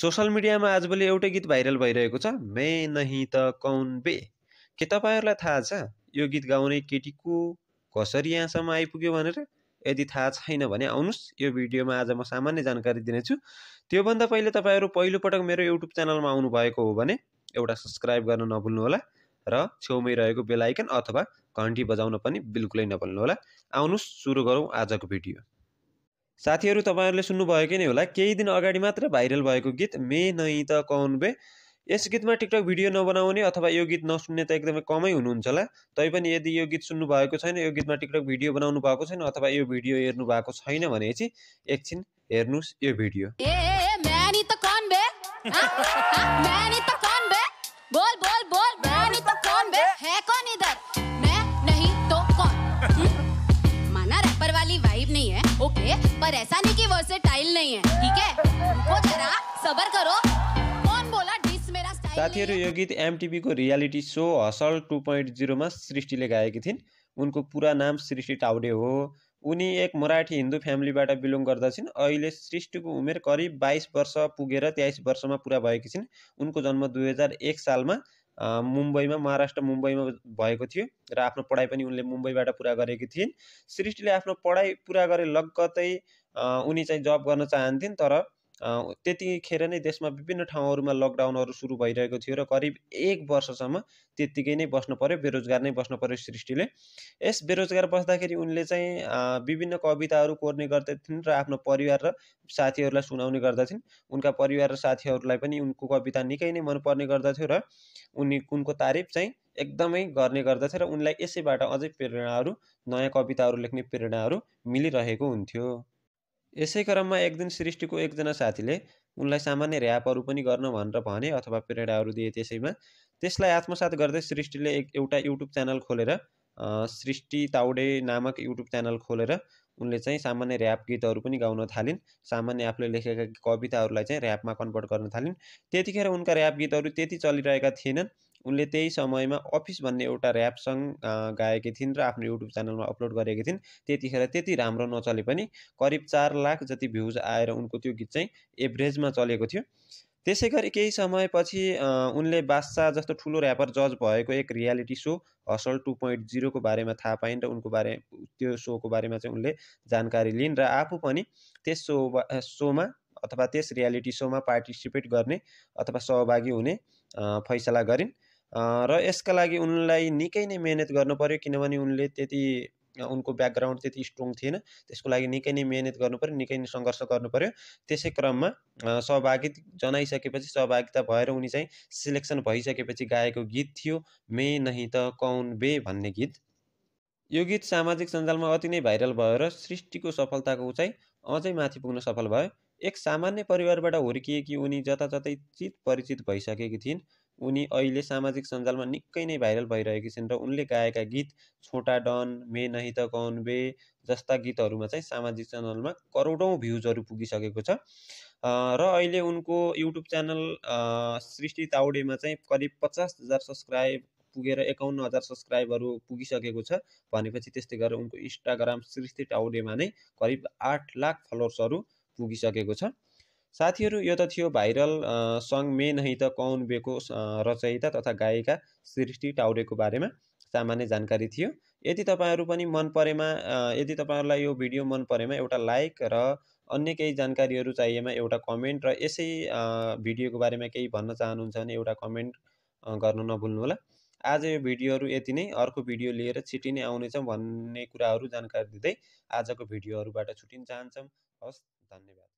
social मिडियामा आजभोलि एउटै गीत भाइरल भइरहेको छ मे नही त कौन बे के तपाईँहरूलाई थाहा छ यो गीत गाउने केटी को कसरी यहाँसम्म आइपुग्यो भनेर यदि थाहा छैन भने आउनुहोस् यो भिडियोमा आज म सामान्य जानकारी दिनेछु त्योभन्दा पहिले तपाईँहरू पहिलोपटक मेरो युट्युब च्यानलमा आउनुभएको हो भने एउटा सब्सक्राइब गर्न नभुल्नुहोला र छेउमै रहेको बेलायकन अथवा घन्टी बजाउन पनि बिल्कुलै नभुल्नुहोला आउनुहोस् सुरु गरौँ आजको भिडियो साथीहरू तपाईँहरूले सुन्नुभएकै नै होला केही दिन अगाडि मात्र भाइरल भएको गीत मे नै त कौन बे यस गीतमा टिकटक भिडियो नबनाउने अथवा यो गीत नसुन्ने त एकदमै कमै हुनुहुन्छ होला तैपनि यदि यो गीत सुन्नुभएको छैन यो गीतमा टिकटक भिडियो बनाउनु भएको छैन अथवा यो भिडियो हेर्नु भएको छैन भने चाहिँ एकछिन हेर्नुहोस् यो भिडियो पर ऐसा नहीं कि वर्सेटाइल नहीं है ठीक है वो जरा सबर करो कौन बोला डिस मेरा स्टाइल साथीहरु यो गीत एमटीबी को रियालिटी शो हसल 2.0 मा सृष्टिले गाएकी थिइन उनको पूरा नाम सृष्टि टाउडे हो उनी एक मराठी हिन्दू फ्यामिलीबाट बिलोङ गर्दछिन् अहिले सृष्टिको उमेर करिब बाइस वर्ष पुगेर तेइस वर्षमा पुरा भएकी छिन् उनको जन्म दुई हजार एक सालमा मुम्बईमा महाराष्ट्र मुम्बईमा भएको थियो र आफ्नो पढाइ पनि उनले मुम्बईबाट पुरा गरेकी थिइन् सृष्टिले आफ्नो पढाइ पुरा गरे लगत्तै उनी चाहिँ जब गर्न चाहन्थिन् तर त्यतिखेर नै देशमा विभिन्न ठाउँहरूमा लकडाउनहरू सुरु भइरहेको थियो र करिब एक वर्षसम्म त्यत्तिकै नै बस्नु पर्यो बेरोजगार नै बस्नु पर्यो सृष्टिले यस बेरोजगार बस्दाखेरि उनले चाहिँ विभिन्न कविताहरू कोर्ने गर्दथिन् र आफ्नो परिवार र साथीहरूलाई सुनाउने गर्दथिन् उनका परिवार र साथीहरूलाई पनि उनको कविता निकै नै मनपर्ने गर्दथ्यो र उनी उनको तारिफ चाहिँ एकदमै गर्ने गर्दथ्यो र उनलाई यसैबाट अझै प्रेरणाहरू नयाँ कविताहरू लेख्ने प्रेरणाहरू मिलिरहेको हुन्थ्यो यसै क्रममा एक दिन सृष्टिको एकजना साथीले उनलाई सामान्य ऱ्यापहरू पनि गर्न भनेर भने अथवा प्रेरणाहरू दिए त्यसैमा त्यसलाई आत्मसात गर्दै सृष्टिले एक एउटा युट्युब च्यानल खोलेर सृष्टि ताउडे नामक युट्युब च्यानल खोलेर उनले चाहिँ सामान्य ऱ्याप गीतहरू पनि गाउन थालिन् सामान्य आफूले लेखेका कविताहरूलाई चाहिँ ऱ्यापमा कन्भर्ट गर्न थालिन् त्यतिखेर उनका ऱ्याप गीतहरू त्यति चलिरहेका थिएनन् उनले त्यही समयमा अफिस भन्ने एउटा ऱ्याप सङ गाएकी थिइन् र आफ्नो युट्युब च्यानलमा अपलोड गरेकी थिइन् त्यतिखेर त्यति राम्रो नचले पनि करिब चार लाख जति भ्युज आएर उनको त्यो गीत चाहिँ एभरेजमा चलेको थियो त्यसै गरी केही समयपछि उनले बादशाह जस्तो ठुलो ऱ्यापर जज भएको एक reality show hustle two point जिरोको बारेमा थाहा पाइन् र उनको बारे त्यो सोको बारेमा चाहिँ उनले जानकारी लिइन् र आफू पनि त्यस सो सोमा अथवा त्यस रियालिटी सोमा पार्टिसिपेट गर्ने अथवा सहभागी हुने फैसला गरिन् र यसका लागि उनलाई निकै नै मिहिनेत गर्नु पऱ्यो किनभने उनले त्यति उनको ब्याकग्राउन्ड त्यति स्ट्रङ थिएन त्यसको लागि निकै नै मिहिनेत पऱ्यो निकै नै सङ्घर्ष पऱ्यो त्यसै क्रममा सहभागी जनाइसकेपछि सहभागिता भएर उनी चाहिँ सिलेक्सन भइसकेपछि गाएको गीत थियो मे नहीं त कौन बे भन्ने गीत यो गीत सामाजिक सञ्जालमा अति नै भाइरल भयो र सृष्टिको सफलताको उचाइ अझै माथि पुग्न सफल भयो एक सामान्य परिवारबाट हुर्किएकी उनी जताततै चित परिचित भइसकेकी थिइन् उनी अहिले सामाजिक सञ्जालमा निकै नै भाइरल भइरहेकी छिन् र उनले गाएका गीत छोटा डन मे नहीं त कौन बे जस्ता गीतहरूमा चाहिँ सामाजिक च्यानलमा करोडौँ भ्युजहरू पुगिसकेको छ र अहिले उनको युट्युब च्यानल सृष्टि ताउडेमा चाहिँ करिब पचास हजार सब्सक्राइब पुगेर एकाउन्न हजार सब्सक्राइबहरू पुगिसकेको छ भनेपछि त्यस्तै गरेर उनको इन्स्टाग्राम सृष्टि टाउडेमा नै करिब आठ लाख फलोवर्सहरू पुगिसकेको छ साथीहरू यो त थियो भाइरल सङ्ग मे नै त कौन बेको रचयिता तथा गायिका सृष्टि टाउरेको बारेमा सामान्य जानकारी थियो यदि तपाईँहरू पनि मन परेमा यदि तपाईँहरूलाई यो भिडियो मन परेमा एउटा लाइक र अन्य केही जानकारीहरू चाहिएमा एउटा कमेन्ट र यसै भिडियोको बारेमा केही भन्न चाहनुहुन्छ भने एउटा कमेन्ट गर्न नभुल्नुहोला आज यो भिडियोहरू यति नै अर्को भिडियो लिएर छिटी नै आउनेछौँ भन्ने कुराहरू जानकारी दिँदै आजको भिडियोहरूबाट छुटिन चाहन्छौँ हस् धन्यवाद